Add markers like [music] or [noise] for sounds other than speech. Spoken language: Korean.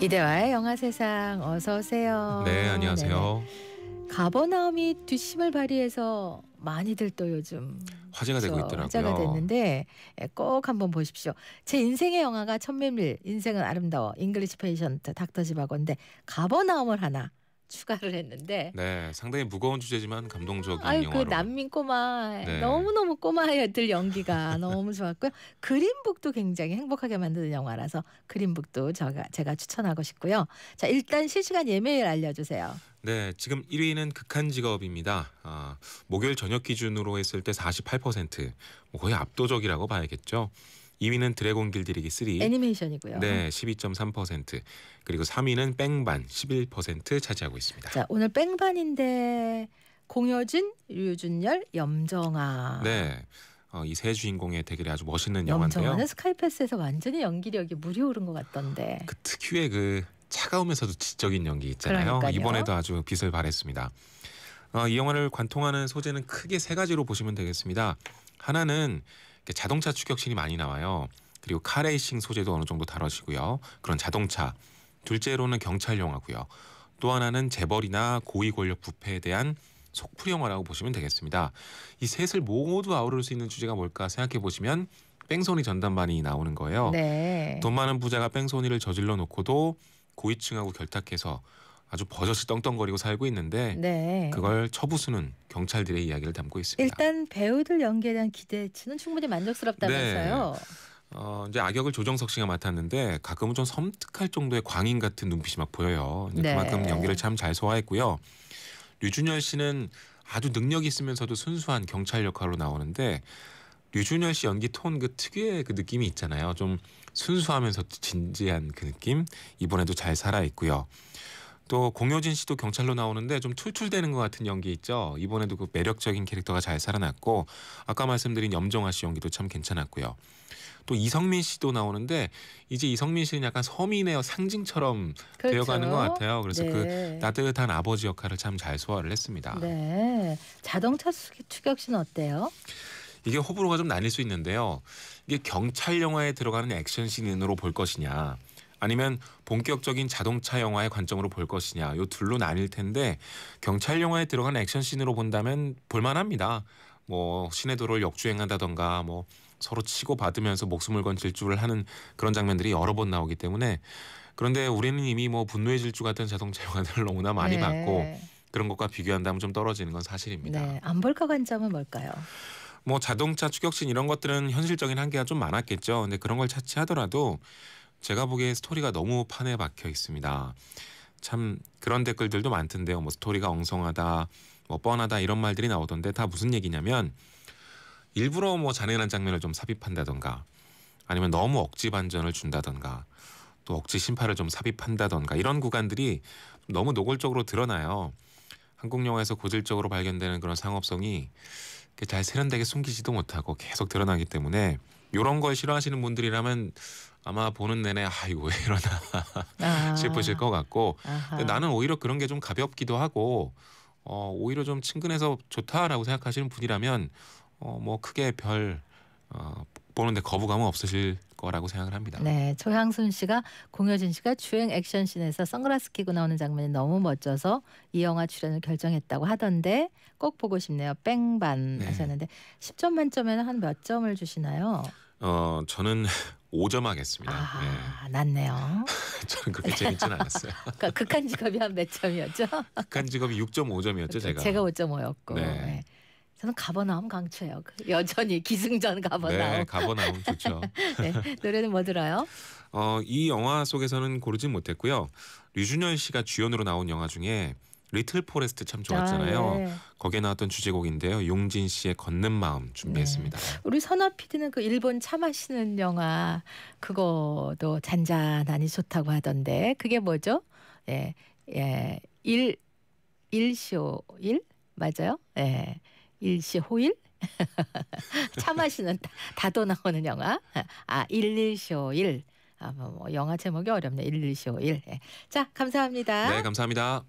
이대화의 영화 세상 어서 오세요. 네, 안녕하세요. 가버나움이 뒷심을 발휘해서 많이들 또 요즘 화제가 되고 있더라고요. 화제가 됐는데 예, 꼭 한번 보십시오. 제 인생의 영화가 천매밀, 인생은 아름다워, 잉글리시 페이션트, 닥터 지바건데 가버나움을 하나 추가를 했는데 네 상당히 무거운 주제지만 감동적인 아유, 그 영화로 그 난민 꼬마 네. 너무너무 꼬마들 연기가 [laughs] 너무 좋았고요 그린북도 굉장히 행복하게 만드는 영화라서 그린북도 제가, 제가 추천하고 싶고요 자 일단 실시간 예매일 알려주세요 네 지금 1위는 극한 직업입니다 아, 목요일 저녁 기준으로 했을 때48%뭐 거의 압도적이라고 봐야겠죠 2위는 드래곤 길들이기 3. 애니메이션이고요. 네, 12.3%. 그리고 3위는 뺑반 11% 차지하고 있습니다. 자, 오늘 뺑반인데 공효진, 유준열, 염정아. 네. 어, 이 세 주인공의 대결이 아주 멋있는 영화인데요. 염정아는 스카이패스에서 완전히 연기력이 물이 오른 것 같던데. 그 특유의 그 차가우면서도 지적인 연기 있잖아요. 그러니까요. 이번에도 아주 빛을 발했습니다. 어, 이 영화를 관통하는 소재는 크게 세 가지로 보시면 되겠습니다. 하나는 자동차 추격신이 많이 나와요. 그리고 카레이싱 소재도 어느 정도 다뤄지고요. 그런 자동차. 둘째로는 경찰 영화고요. 또 하나는 재벌이나 고위 권력 부패에 대한 속풀이 영화라고 보시면 되겠습니다. 이 셋을 모두 아우를 수 있는 주제가 뭘까 생각해 보시면 뺑소니 전담반이 나오는 거예요. 네. 돈 많은 부자가 뺑소니를 저질러 놓고도 고위층하고 결탁해서 아주 버젓이 떵떵거리고 살고 있는데 네. 그걸 처부수는 경찰들의 이야기를 담고 있습니다. 일단 배우들 연기에 대한 기대치는 충분히 만족스럽다면서요. 네. 어, 이제 악역을 조정석 씨가 맡았는데 가끔은 좀 섬뜩할 정도의 광인 같은 눈빛이 막 보여요. 네. 그만큼 연기를 참 잘 소화했고요. 류준열 씨는 아주 능력이 있으면서도 순수한 경찰 역할로 나오는데 류준열 씨 연기 톤 그 특유의 그 느낌이 있잖아요. 좀 순수하면서 진지한 그 느낌 이번에도 잘 살아 있고요. 또 공효진 씨도 경찰로 나오는데 좀 툴툴대는 것 같은 연기 있죠. 이번에도 그 매력적인 캐릭터가 잘 살아났고 아까 말씀드린 염정아 씨 연기도 참 괜찮았고요. 또 이성민 씨도 나오는데 이제 이성민 씨는 약간 서민의 상징처럼 그렇죠. 되어가는 것 같아요. 그래서 그 네. 그 따뜻한 아버지 역할을 참 잘 소화를 했습니다. 네, 자동차 추격 씨는 어때요? 이게 호불호가 좀 나뉠 수 있는데요. 이게 경찰 영화에 들어가는 액션 인으로볼 것이냐 아니면 본격적인 자동차 영화의 관점으로 볼 것이냐 요 둘로 나뉠 텐데 경찰 영화에 들어간 액션 씬으로 본다면 볼만합니다. 뭐 시내도로를 역주행한다던가 뭐 서로 치고 받으면서 목숨을 건 질주를 하는 그런 장면들이 여러 번 나오기 때문에 그런데 우리는 이미 뭐 분노의 질주 같은 자동차 영화들을 너무나 많이 네. 봤고 그런 것과 비교한다면 좀 떨어지는 건 사실입니다. 네. 안 볼까 관점은 뭘까요? 뭐 자동차 추격신 이런 것들은 현실적인 한계가 좀 많았겠죠. 근데 그런 걸 차치하더라도 제가 보기에 스토리가 너무 판에 박혀 있습니다. 참 그런 댓글들도 많던데요. 뭐 스토리가 엉성하다, 뭐 뻔하다 이런 말들이 나오던데 다 무슨 얘기냐면 일부러 뭐 잔인한 장면을 좀 삽입한다던가 아니면 너무 억지 반전을 준다던가 또 억지 심파를 좀 삽입한다던가 이런 구간들이 너무 노골적으로 드러나요. 한국 영화에서 고질적으로 발견되는 그런 상업성이 잘 세련되게 숨기지도 못하고 계속 드러나기 때문에 이런 걸 싫어하시는 분들이라면 아마 보는 내내 아이고 왜 이러나 아. [laughs] 싶으실 것 같고 근데 나는 오히려 그런 게 좀 가볍기도 하고 어, 오히려 좀 친근해서 좋다라고 생각하시는 분이라면 어, 뭐 크게 별 어, 보는데 거부감은 없으실 거라고 생각을 합니다. 네, 조향순 씨가 공효진 씨가 주행 액션씬에서 선글라스 끼고 나오는 장면이 너무 멋져서 이 영화 출연을 결정했다고 하던데 꼭 보고 싶네요. 뺑반 네. 하셨는데 10점 만점에는 한 몇 점을 주시나요? 어, 저는 5점 하겠습니다. 아, 예. 낫네요. 전 [laughs] 그렇게 재밌진 않았어요. [laughs] 그러니까 극한 직업이 한 몇 점이었죠? 극한 직업이 6.5점이었죠, 제가. 제가 5.5였고. 네. 네. 저는 가버나움 강추해요. 그 여전히 기승전 가버나움. 네, 가버나움 좋죠. [laughs] 네, 노래는 뭐 들어요? 어, 이 영화 속에서는 고르진 못했고요. 류준열 씨가 주연으로 나온 영화 중에 리틀 포레스트 참 아, 좋았잖아요. 아, 네. 거기에 나왔던 주제곡인데요. 용진 씨의 걷는 마음 준비했습니다. 네. 우리 선아 PD는 그 일본 차 마시는 영화 그거도 잔잔하니 좋다고 하던데 그게 뭐죠? 예. 예. 일 일시호일 맞아요? 예. 일시호일 [laughs] 차 마시는 다도 나오는 영화. 아, 일일쇼일. 아, 뭐, 뭐 영화 제목이 어렵네. 일일쇼일. 예. 자, 감사합니다. 네, 감사합니다.